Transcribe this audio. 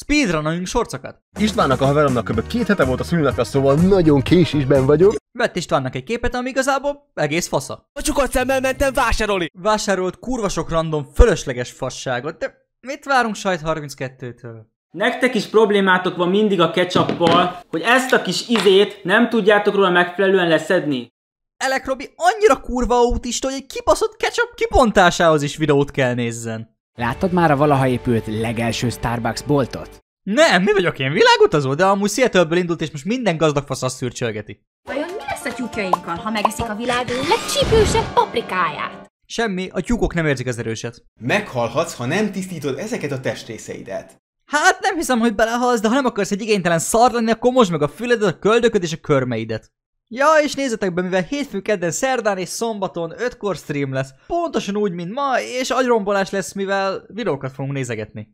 Speedrunolunk sorcokat? Istvánnak a haveromnak kb. két hete volt a szülőnapja, szóval nagyon késésben vagyok. Vett Istvánnak egy képet, ami igazából egész fasza. A csukott szemmel mentem vásárolni. Vásárolt sok random fölösleges fasságot, de mit várunk sajt 32-től? Nektek is problémátok van mindig a ketchuppal, hogy ezt a kis izét nem tudjátok róla megfelelően leszedni. Elek Robi annyira kurva autista, hogy egy kibaszott ketchup kibontásához is videót kell nézzen. Láttad már a valaha épült legelső Starbucks boltot? Nem, mi vagyok én, világutazó, de amúgy seattle indult, és most minden gazdag fasz azt szürcsölgeti. Vajon mi lesz a tyúkjainkkal, ha megeszik a világ legcsípősebb paprikáját? Semmi, a tyúkok nem érzik az erőset. Meghalhatsz, ha nem tisztítod ezeket a testrészeidet. Hát nem hiszem, hogy belehalsz, de ha nem akarsz egy igénytelen szar lenni, akkor meg a füledet, a köldököd és a körmeidet. Ja, és nézzetek be, mivel hétfő, kedden, szerdán és szombaton 5-kor stream lesz. Pontosan úgy, mint ma, és agyrombolás lesz, mivel videókat fogunk nézegetni.